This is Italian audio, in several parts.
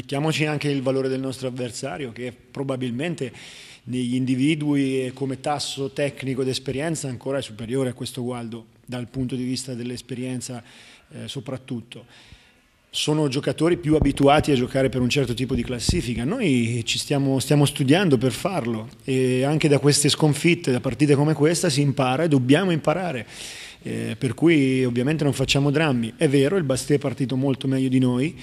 mettiamoci anche il valore del nostro avversario che probabilmente negli individui e come tasso tecnico d'esperienza esperienza ancora è superiore a questo Gualdo dal punto di vista dell'esperienza eh, soprattutto. Sono giocatori più abituati a giocare per un certo tipo di classifica, noi ci stiamo, stiamo studiando per farlo e anche da queste sconfitte, da partite come questa si impara e dobbiamo imparare. Eh, per cui ovviamente non facciamo drammi. È vero, il Basté è partito molto meglio di noi,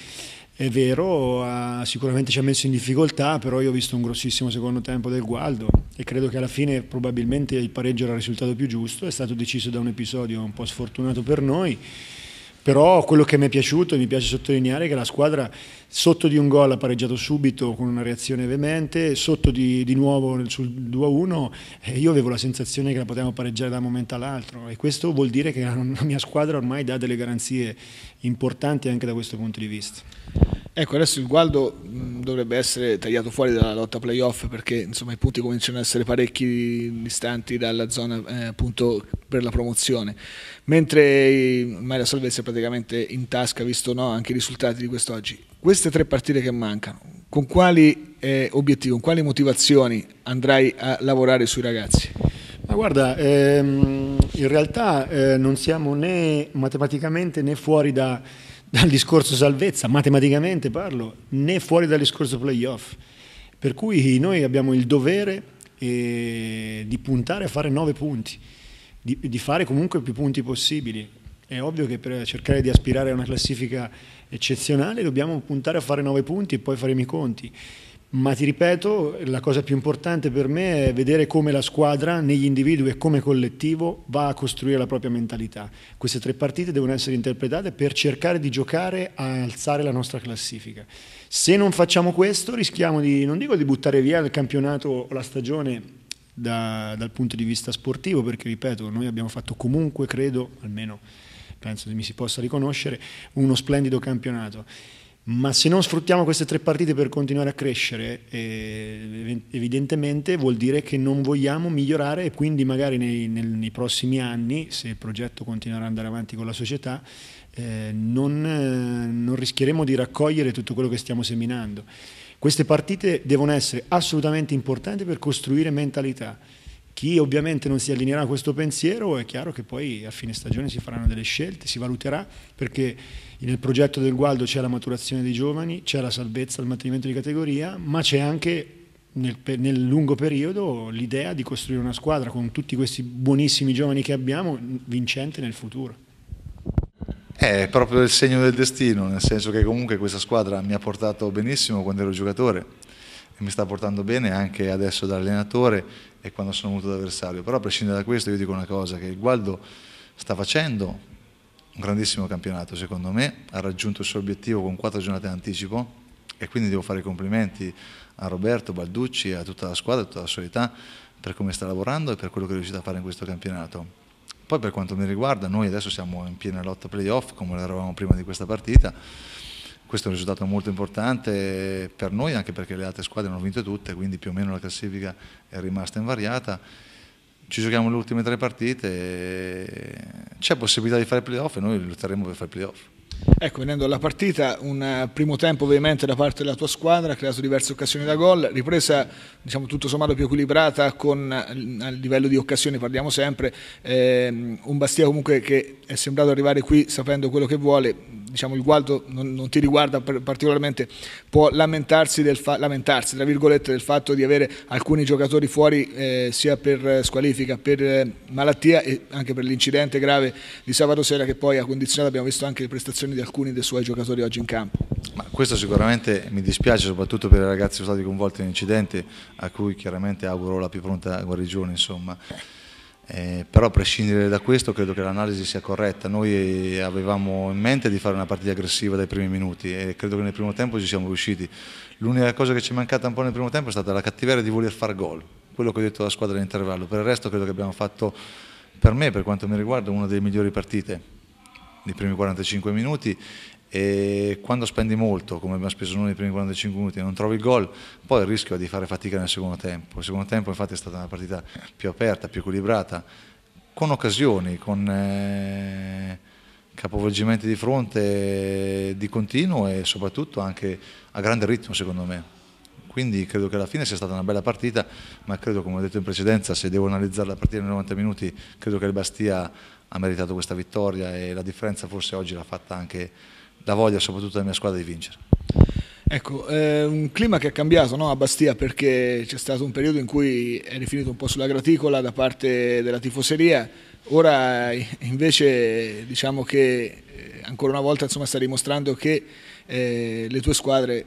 è vero, ha, sicuramente ci ha messo in difficoltà, però io ho visto un grossissimo secondo tempo del Gualdo e credo che alla fine probabilmente il pareggio era il risultato più giusto, è stato deciso da un episodio un po' sfortunato per noi. Però quello che mi è piaciuto e mi piace sottolineare è che la squadra sotto di un gol ha pareggiato subito con una reazione veemente, sotto di, di nuovo sul 2-1 eh, io avevo la sensazione che la potevamo pareggiare da un momento all'altro e questo vuol dire che la mia squadra ormai dà delle garanzie importanti anche da questo punto di vista. Ecco, adesso il Gualdo mh, mm, dovrebbe essere tagliato fuori dalla lotta playoff perché insomma, i punti cominciano ad essere parecchi distanti dalla zona eh, appunto per la promozione, mentre Maria Salvezza è praticamente in tasca, visto no, anche i risultati di quest'oggi. Queste tre partite che mancano, con quali eh, obiettivi, con quali motivazioni andrai a lavorare sui ragazzi? Ma guarda, ehm, in realtà eh, non siamo né matematicamente né fuori da dal discorso salvezza, matematicamente parlo, né fuori dal discorso playoff. Per cui noi abbiamo il dovere eh, di puntare a fare 9 punti, di, di, fare comunque più punti possibili. È ovvio che per cercare di aspirare a una classifica eccezionale dobbiamo puntare a fare 9 punti e poi faremo i conti ma ti ripeto, la cosa più importante per me è vedere come la squadra, negli individui e come collettivo, va a costruire la propria mentalità. Queste tre partite devono essere interpretate per cercare di giocare a alzare la nostra classifica. Se non facciamo questo rischiamo di, non dico di buttare via il campionato o la stagione da, dal punto di vista sportivo, perché ripeto, noi abbiamo fatto comunque, credo, almeno penso che mi si possa riconoscere, uno splendido campionato ma se non sfruttiamo queste tre partite per continuare a crescere, eh, evidentemente vuol dire che non vogliamo migliorare e quindi magari nei, nel, nei, prossimi anni, se il progetto continuerà ad andare avanti con la società, eh, non, eh, non rischieremo di raccogliere tutto quello che stiamo seminando. Queste partite devono essere assolutamente importanti per costruire mentalità. Chi ovviamente non si allineerà a questo pensiero è chiaro che poi a fine stagione si faranno delle scelte, si valuterà perché nel progetto del Gualdo c'è la maturazione dei giovani, c'è la salvezza, il mantenimento di categoria, ma c'è anche nel, nel, lungo periodo l'idea di costruire una squadra con tutti questi buonissimi giovani che abbiamo vincente nel futuro. Eh, è proprio il segno del destino, nel senso che comunque questa squadra mi ha portato benissimo quando ero giocatore, e mi sta portando bene anche adesso da allenatore e quando sono venuto da avversario. Però a prescindere da questo io dico una cosa, che il Gualdo sta facendo un grandissimo campionato secondo me, ha raggiunto il suo obiettivo con quattro giornate in anticipo e quindi devo fare i complimenti a Roberto, Balducci, a tutta la squadra, a tutta la sua età per come sta lavorando e per quello che è riuscito a fare in questo campionato. Poi per quanto mi riguarda, noi adesso siamo in piena lotta playoff, come eravamo prima di questa partita, questo è un risultato molto importante per noi anche perché le altre squadre hanno vinto tutte, quindi più o meno la classifica è rimasta invariata. Ci giochiamo le ultime tre partite, c'è possibilità di fare playoff e noi lotteremo per fare playoff. Ecco, venendo alla partita, un primo tempo ovviamente da parte della tua squadra, ha creato diverse occasioni da gol, ripresa diciamo tutto sommato più equilibrata con a livello di occasioni parliamo sempre, ehm, un Bastia comunque che è sembrato arrivare qui sapendo quello che vuole, diciamo, il Gualdo non, non ti riguarda particolarmente, può lamentarsi, del, fa- lamentarsi del fatto di avere alcuni giocatori fuori eh, sia per squalifica, per eh, malattia e anche per l'incidente grave di sabato sera che poi ha condizionato, abbiamo visto anche le prestazioni di alcuni dei suoi giocatori oggi in campo. Ma questo sicuramente mi dispiace soprattutto per i ragazzi che sono stati coinvolti in incidente, a cui chiaramente auguro la più pronta guarigione. Insomma. Eh, però a prescindere da questo credo che l'analisi sia corretta, noi eh, avevamo in mente di fare una partita aggressiva dai primi minuti e credo che nel primo tempo ci siamo riusciti, l'unica cosa che ci è mancata un po' nel primo tempo è stata la cattiveria di voler far gol, quello che ho detto alla squadra intervallo. per il resto credo che abbiamo fatto per me, per quanto mi riguarda, una delle migliori partite nei primi 45 minuti e quando spendi molto, come abbiamo speso noi nei primi 45 minuti, e non trovi il gol, poi il rischio è di fare fatica nel secondo tempo. Il secondo tempo infatti è stata una partita più aperta, più equilibrata, con occasioni, con eh, capovolgimenti di fronte di continuo e soprattutto anche a grande ritmo secondo me. Quindi credo che alla fine sia stata una bella partita, ma credo, come ho detto in precedenza, se devo analizzare la partita nei 90 minuti, credo che il Bastia ha meritato questa vittoria e la differenza forse oggi l'ha fatta anche la voglia soprattutto della mia squadra di vincere. Ecco, eh, un clima che è cambiato no, a Bastia perché c'è stato un periodo in cui è finito un po' sulla graticola da parte della tifoseria, ora eh, invece diciamo che eh, ancora una volta insomma, sta dimostrando che eh, le tue squadre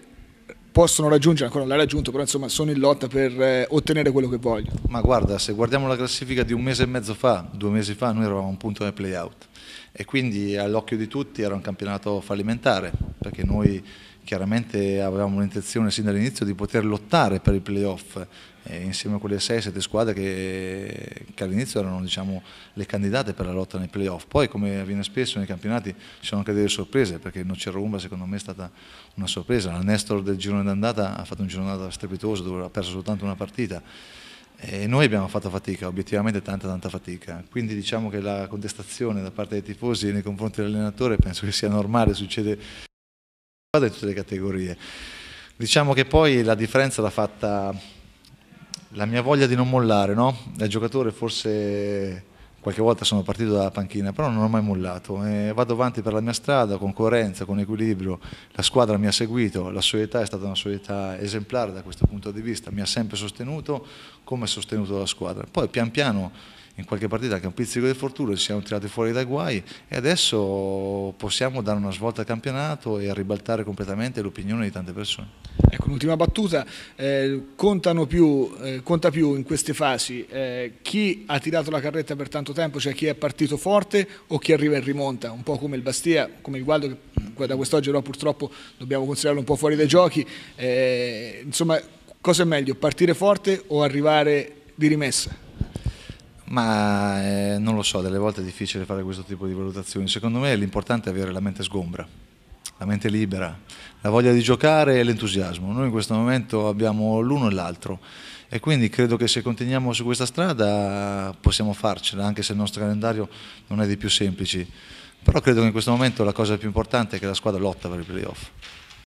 possono raggiungere, ancora non l'ha raggiunto, però insomma sono in lotta per eh, ottenere quello che vogliono. Ma guarda, se guardiamo la classifica di un mese e mezzo fa, due mesi fa, noi eravamo a un punto nel playout e quindi all'occhio di tutti era un campionato fallimentare, perché noi chiaramente avevamo l'intenzione sin dall'inizio di poter lottare per i playoff eh, insieme a quelle 6-7 squadre che, che all'inizio erano diciamo, le candidate per la lotta nei playoff, poi come avviene spesso nei campionati ci sono anche delle sorprese, perché Nocero Umba secondo me è stata una sorpresa, la Nestor del girone d'andata ha fatto un girone d'andata strepitoso dove ha perso soltanto una partita e noi abbiamo fatto fatica, obiettivamente tanta tanta fatica, quindi diciamo che la contestazione da parte dei tifosi nei confronti dell'allenatore penso che sia normale, succede in tutte le categorie. Diciamo che poi la differenza l'ha fatta la mia voglia di non mollare, no? Da giocatore forse qualche volta sono partito dalla panchina, però non ho mai mollato. E vado avanti per la mia strada con coerenza, con equilibrio. La squadra mi ha seguito, la società è stata una società esemplare da questo punto di vista, mi ha sempre sostenuto come sostenuto la squadra. Poi pian piano in qualche partita anche un pizzico di fortuna, ci siamo tirati fuori dai guai e adesso possiamo dare una svolta al campionato e ribaltare completamente l'opinione di tante persone. Ecco, un'ultima battuta, eh, più, eh, conta più in queste fasi eh, chi ha tirato la carretta per tanto tempo, cioè chi è partito forte o chi arriva in rimonta, un po' come il Bastia, come il Gualdo che mm, da quest'oggi però purtroppo dobbiamo considerarlo un po' fuori dai giochi, eh, insomma cosa è meglio, partire forte o arrivare di rimessa? Ma eh, non lo so, delle volte è difficile fare questo tipo di valutazioni. Secondo me l'importante è avere la mente sgombra, la mente libera, la voglia di giocare e l'entusiasmo. Noi in questo momento abbiamo l'uno e l'altro e quindi credo che se continuiamo su questa strada possiamo farcela, anche se il nostro calendario non è dei più semplici. Però credo che in questo momento la cosa più importante è che la squadra lotta per i playoff.